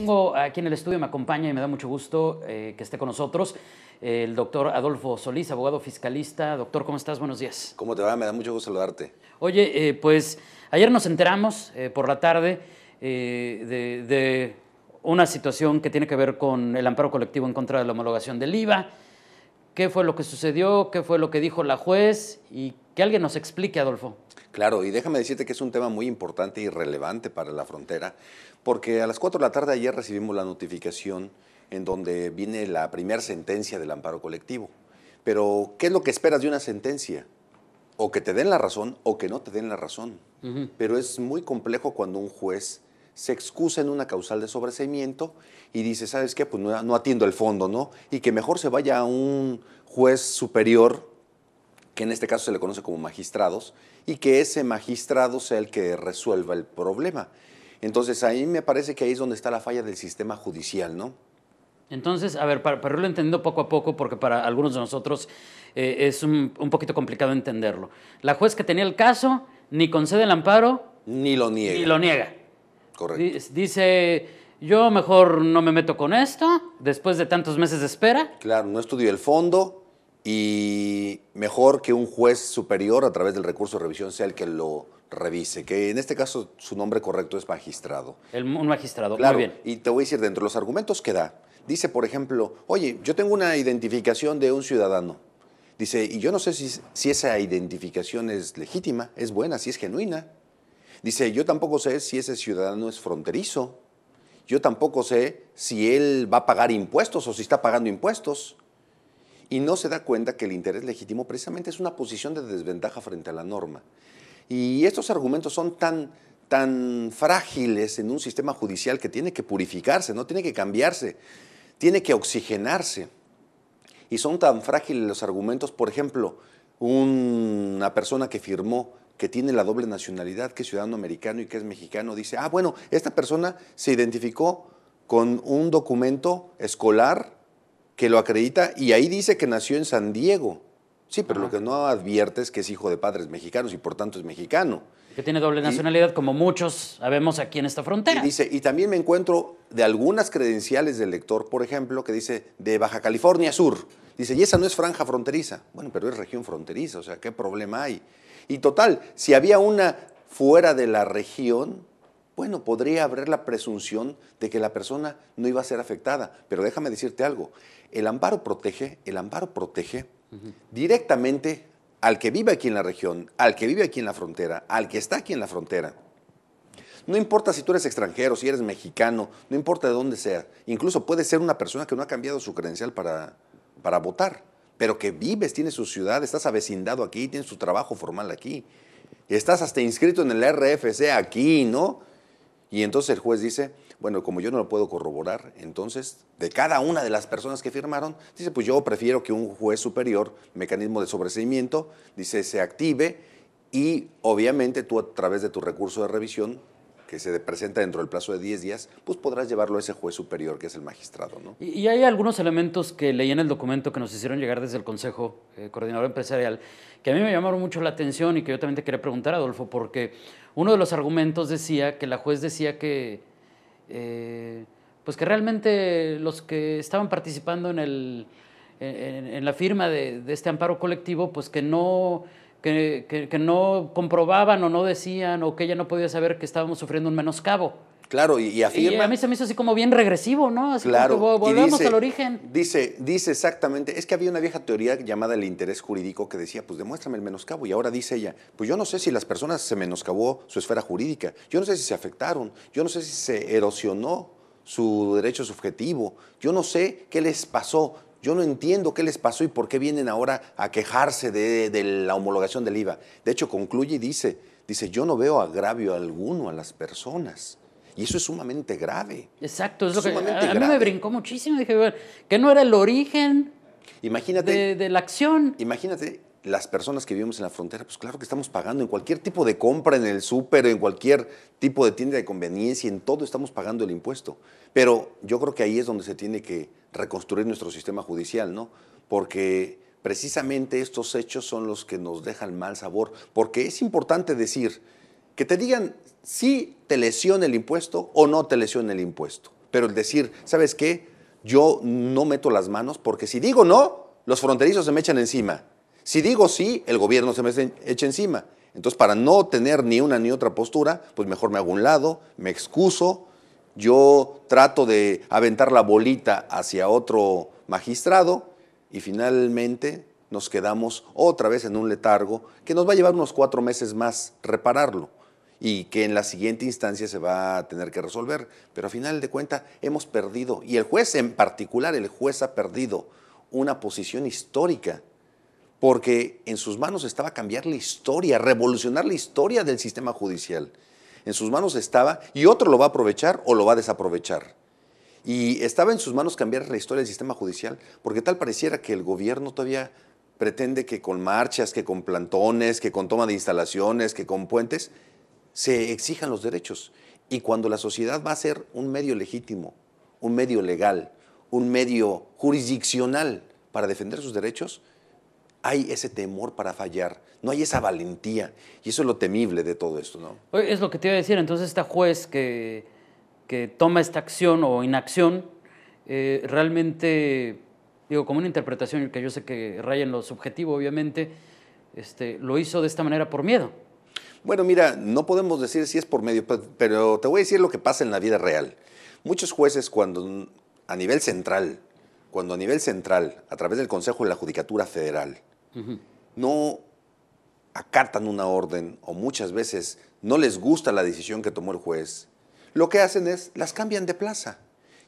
Tengo aquí en el estudio, me acompaña y me da mucho gusto eh, que esté con nosotros el doctor Adolfo Solís, abogado fiscalista. Doctor, ¿cómo estás? Buenos días. ¿Cómo te va? Me da mucho gusto saludarte. Oye, eh, pues ayer nos enteramos eh, por la tarde de, una situación que tiene que ver con el amparo colectivo en contra de la homologación del IVA. ¿Qué fue lo que sucedió? ¿Qué fue lo que dijo la juez? ¿Y alguien nos explique, Adolfo. Claro, y déjame decirte que es un tema muy importante y relevante para la frontera, porque a las 4 de la tarde ayer recibimos la notificación en donde viene la primera sentencia del amparo colectivo. Pero, ¿qué es lo que esperas de una sentencia? O que te den la razón o que no te den la razón. Pero es muy complejo cuando un juez se excusa en una causal de sobreseimiento y dice, ¿sabes qué? Pues no atiendo el fondo, ¿no? Y que mejor se vaya a un juez superior que en este caso se le conoce como magistrados, y que ese magistrado sea el que resuelva el problema. Entonces, ahí me parece que ahí es donde está la falla del sistema judicial, ¿no? Entonces, a ver, para, para irlo entendiendo poco a poco, porque para algunos de nosotros eh, es un, un, poquito complicado entenderlo. La juez que tenía el caso ni concede el amparo. Ni lo niega. Ni lo niega. Correcto. Dice, yo mejor no me meto con esto, después de tantos meses de espera. Claro, no estudié el fondo, y mejor que un juez superior a través del recurso de revisión sea el que lo revise, que en este caso su nombre correcto es magistrado. El, un magistrado, claro, bien. Y te voy a decir, dentro de los argumentos que da, dice, por ejemplo, oye, yo tengo una identificación de un ciudadano. Dice, y yo no sé si esa identificación es legítima, es buena, si es genuina. Dice, yo tampoco sé si ese ciudadano es fronterizo. Yo tampoco sé si él va a pagar impuestos o si está pagando impuestos y no se da cuenta que el interés legítimo precisamente es una posición de desventaja frente a la norma. Y estos argumentos son tan, tan frágiles en un sistema judicial que tiene que purificarse, no tiene que cambiarse, tiene que oxigenarse. Y son tan frágiles los argumentos, por ejemplo, una persona que firmó que tiene la doble nacionalidad, que es ciudadano americano y que es mexicano, dice, ah, bueno, esta persona se identificó con un documento escolar que lo acredita y ahí dice que nació en San Diego. Sí, pero lo que no advierte es que es hijo de padres mexicanos y por tanto es mexicano. Que tiene doble nacionalidad, como muchos sabemos aquí en esta frontera. dice, y también me encuentro de algunas credenciales del lector, por ejemplo, que dice de Baja California Sur. Dice, y esa no es franja fronteriza. Bueno, pero es región fronteriza, o sea, ¿qué problema hay? Y total, si había una fuera de la región, bueno, podría haber la presunción de que la persona no iba a ser afectada, pero déjame decirte algo. El amparo protege, el amparo protege directamente al que vive aquí en la región, al que vive aquí en la frontera, al que está aquí en la frontera. No importa si tú eres extranjero, si eres mexicano, no importa de dónde sea. Incluso puede ser una persona que no ha cambiado su credencial para, para votar, pero que vives, tienes su ciudad, estás avecindado aquí, tienes tu trabajo formal aquí. Estás hasta inscrito en el RFC aquí, ¿no? Y entonces el juez dice, bueno, como yo no lo puedo corroborar, entonces de cada una de las personas que firmaron, dice, pues yo prefiero que un juez superior, mecanismo de sobreseimiento, dice, se active y obviamente tú a través de tu recurso de revisión que se presenta dentro del plazo de 10 días, pues podrás llevarlo a ese juez superior que es el magistrado. ¿no? Y, hay algunos elementos que leí en el documento que nos hicieron llegar desde el Consejo eh, Coordinador Empresarial que a mí me llamaron mucho la atención y que yo también te quería preguntar, Adolfo, porque uno de los argumentos decía que la juez decía que... Eh, pues que realmente los que estaban participando en, el, en, la firma de, este amparo colectivo, pues que no que, que, no comprobaban o no decían o que ella no podía saber que estábamos sufriendo un menoscabo. Claro, y, a mí se me hizo así como bien regresivo, ¿no? Así claro. que volvemos al origen. Dice, dice exactamente. Es que había una vieja teoría llamada el interés jurídico que decía, pues demuéstrame el menoscabo. Y ahora dice ella, pues yo no sé si las personas se menoscabó su esfera jurídica. Yo no sé si se afectaron. Yo no sé si se erosionó su derecho subjetivo. Yo no sé qué les pasó. Yo no entiendo qué les pasó y por qué vienen ahora a quejarse de, la homologación del IVA. De hecho, concluye y dice, dice, yo no veo agravio alguno a las personas. Y eso es sumamente grave. Exacto, es lo que a, mí me brincó muchísimo. Dije, que no era el origen Imagínate, de, de, la acción. Imagínate las personas que vivimos en la frontera, pues claro que estamos pagando en cualquier tipo de compra, en el súper, en cualquier tipo de tienda de conveniencia, en todo estamos pagando el impuesto. Pero yo creo que ahí es donde se tiene que reconstruir nuestro sistema judicial, ¿no? Porque precisamente estos hechos son los que nos dejan mal sabor, porque es importante decir que te digan si te lesiona el impuesto o no te lesiona el impuesto, pero el decir, ¿sabes qué? Yo no meto las manos porque si digo no, los fronterizos se me echan encima si digo sí, el gobierno se me echa encima. Entonces, para no tener ni una ni otra postura, pues mejor me hago un lado, me excuso, yo trato de aventar la bolita hacia otro magistrado y finalmente nos quedamos otra vez en un letargo que nos va a llevar unos cuatro meses más repararlo y que en la siguiente instancia se va a tener que resolver. Pero a final de cuentas hemos perdido, y el juez en particular, el juez ha perdido una posición histórica porque en sus manos estaba cambiar la historia, revolucionar la historia del sistema judicial. En sus manos estaba, y otro lo va a aprovechar o lo va a desaprovechar. Y estaba en sus manos cambiar la historia del sistema judicial, porque tal pareciera que el gobierno todavía pretende que con marchas, que con plantones, que con toma de instalaciones, que con puentes, se exijan los derechos. Y cuando la sociedad va a ser un medio legítimo, un medio legal, un medio jurisdiccional para defender sus derechos, hay ese temor para fallar, no hay esa valentía. Y eso es lo temible de todo esto, ¿no? Es lo que te iba a decir. Entonces, esta juez que, toma esta acción o inacción, eh, realmente, digo, como una interpretación que yo sé que raya en lo subjetivo, obviamente, este, lo hizo de esta manera por miedo. Bueno, mira, no podemos decir si es por medio, pero te voy a decir lo que pasa en la vida real. Muchos jueces cuando a nivel central, cuando a nivel central, a través del Consejo de la Judicatura Federal, no acartan una orden o muchas veces no les gusta la decisión que tomó el juez, lo que hacen es las cambian de plaza.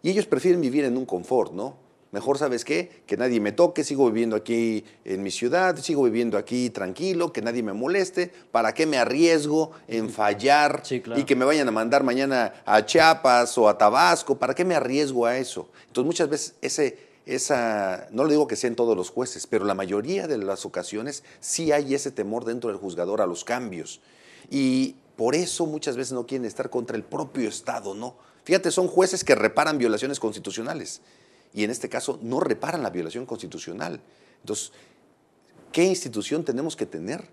Y ellos prefieren vivir en un confort, ¿no? Mejor sabes qué, que nadie me toque, sigo viviendo aquí en mi ciudad, sigo viviendo aquí tranquilo, que nadie me moleste, ¿para qué me arriesgo en fallar y que me vayan a mandar mañana a Chiapas o a Tabasco? ¿Para qué me arriesgo a eso? Entonces muchas veces ese no le digo que sean todos los jueces, pero la mayoría de las ocasiones sí hay ese temor dentro del juzgador a los cambios. Y por eso muchas veces no quieren estar contra el propio Estado, ¿no? Fíjate, son jueces que reparan violaciones constitucionales y en este caso no reparan la violación constitucional. Entonces, ¿qué institución tenemos que tener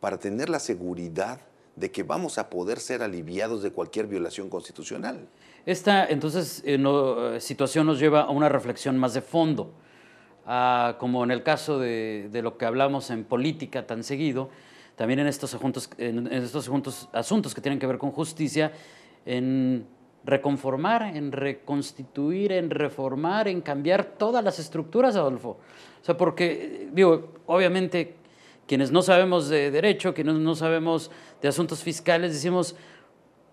para tener la seguridad de que vamos a poder ser aliviados de cualquier violación constitucional. Esta entonces eh, eh, situación nos lleva a una reflexión más de fondo, ah, como en el caso de, lo que hablamos en política tan seguido, también en estos, en estos asuntos que tienen que ver con justicia, en reconformar, en reconstituir, en reformar, en cambiar todas las estructuras, Adolfo. O sea, porque, eh, digo, obviamente quienes no sabemos de derecho, quienes no sabemos de asuntos fiscales, decimos,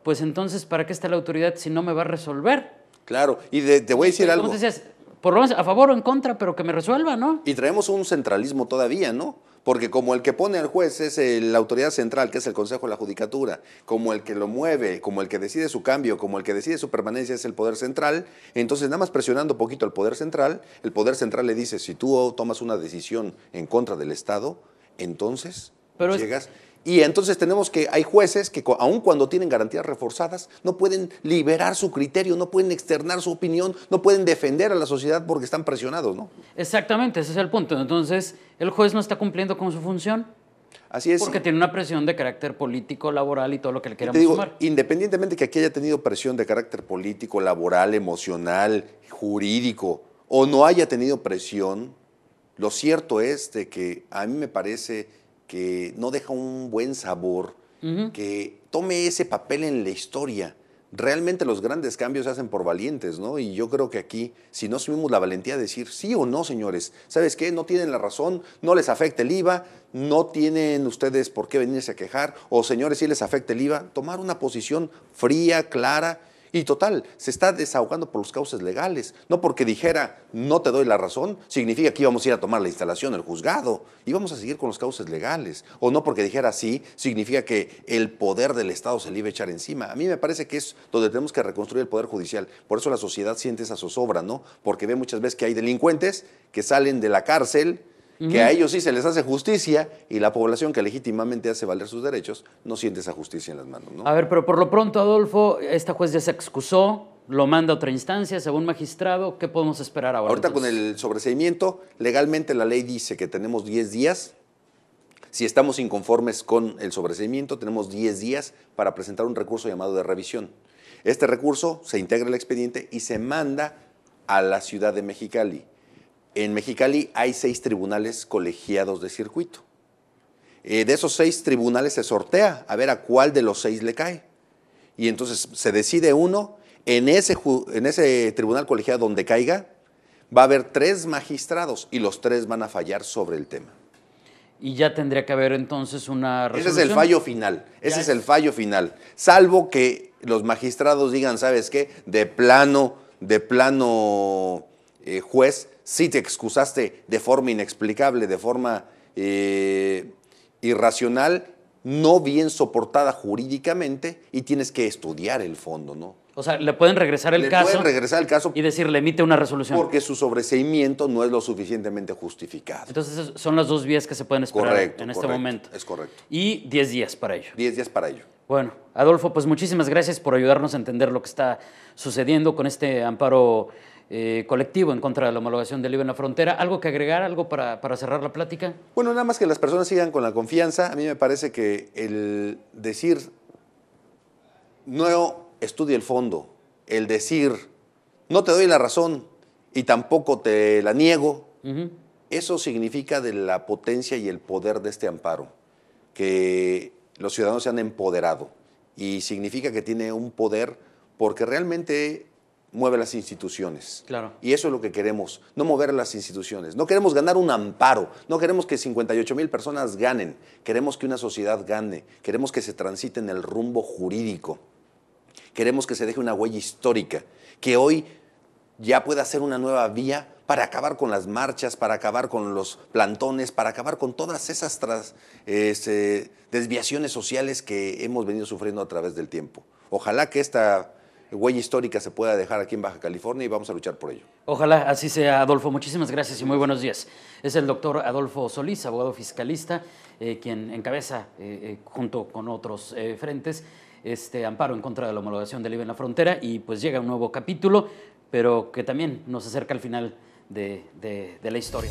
pues entonces, ¿para qué está la autoridad si no me va a resolver? Claro, y te voy a decir algo. decías? por lo menos a favor o en contra, pero que me resuelva, ¿no? Y traemos un centralismo todavía, ¿no? Porque como el que pone al juez es la autoridad central, que es el Consejo de la Judicatura, como el que lo mueve, como el que decide su cambio, como el que decide su permanencia es el Poder Central, entonces nada más presionando un poquito al Poder Central, el Poder Central le dice, si tú tomas una decisión en contra del Estado, entonces llegas... Y entonces tenemos que, hay jueces que aun cuando tienen garantías reforzadas, no pueden liberar su criterio, no pueden externar su opinión, no pueden defender a la sociedad porque están presionados, ¿no? Exactamente, ese es el punto. Entonces, el juez no está cumpliendo con su función. Así es. Porque tiene una presión de carácter político, laboral y todo lo que le queramos Independientemente que aquí haya tenido presión de carácter político, laboral, emocional, jurídico, o no haya tenido presión lo cierto es que a mí me parece que no deja un buen sabor que tome ese papel en la historia. Realmente los grandes cambios se hacen por valientes, ¿no? Y yo creo que aquí, si no asumimos la valentía de decir sí o no, señores, ¿sabes qué? No tienen la razón, no les afecta el IVA, no tienen ustedes por qué venirse a quejar, o señores, si les afecta el IVA, tomar una posición fría, clara y total, se está desahogando por los cauces legales. No porque dijera, no te doy la razón, significa que íbamos a ir a tomar la instalación, el juzgado. Íbamos a seguir con los cauces legales. O no porque dijera sí, significa que el poder del Estado se le iba a echar encima. A mí me parece que es donde tenemos que reconstruir el poder judicial. Por eso la sociedad siente esa zozobra, ¿no? Porque ve muchas veces que hay delincuentes que salen de la cárcel que a ellos sí se les hace justicia y la población que legítimamente hace valer sus derechos no siente esa justicia en las manos. A ver, pero por lo pronto, Adolfo, esta juez ya se excusó, lo manda a otra instancia, según magistrado, ¿qué podemos esperar ahora? Ahorita con el sobreseimiento, legalmente la ley dice que tenemos 10 días si estamos inconformes con el sobreseimiento, tenemos 10 días para presentar un recurso llamado de revisión. Este recurso se integra el expediente y se manda a la ciudad de Mexicali. En Mexicali hay seis tribunales colegiados de circuito. Eh, de esos seis tribunales se sortea a ver a cuál de los seis le cae. Y entonces se decide uno, en ese, en ese tribunal colegiado donde caiga, va a haber tres magistrados y los tres van a fallar sobre el tema. Y ya tendría que haber entonces una resolución. Ese es el fallo final, ese es el fallo final. Salvo que los magistrados digan, ¿sabes qué? De plano, de plano eh, juez, si te excusaste de forma inexplicable, de forma eh, irracional, no bien soportada jurídicamente y tienes que estudiar el fondo, ¿no? O sea, le pueden regresar el caso. regresar el caso. Y decirle, emite una resolución. Porque su sobreseimiento no es lo suficientemente justificado. Entonces, son las dos vías que se pueden esperar en este momento. Es correcto. Y 10 días para ello. 10 días para ello. Bueno, Adolfo, pues muchísimas gracias por ayudarnos a entender lo que está sucediendo con este amparo eh, colectivo en contra de la homologación del IVA en la frontera. ¿Algo que agregar, algo para, para, cerrar la plática? Bueno, nada más que las personas sigan con la confianza. A mí me parece que el decir no estudie el fondo, el decir no te doy la razón y tampoco te la niego, eso significa de la potencia y el poder de este amparo, que los ciudadanos se han empoderado y significa que tiene un poder porque realmente mueve las instituciones. Claro. Y eso es lo que queremos, no mover las instituciones. No queremos ganar un amparo, no queremos que 58 mil personas ganen, queremos que una sociedad gane, queremos que se transite en el rumbo jurídico, queremos que se deje una huella histórica, que hoy ya pueda ser una nueva vía para acabar con las marchas, para acabar con los plantones, para acabar con todas esas este, desviaciones sociales que hemos venido sufriendo a través del tiempo. Ojalá que esta huella histórica se pueda dejar aquí en Baja California y vamos a luchar por ello. Ojalá así sea, Adolfo. Muchísimas gracias y muy buenos días. Es el doctor Adolfo Solís, abogado fiscalista, eh, quien encabeza eh, eh, junto con otros frentes este amparo en contra de la homologación del IVA en la frontera y pues llega un nuevo capítulo, pero que también nos acerca al final de, de, de la historia.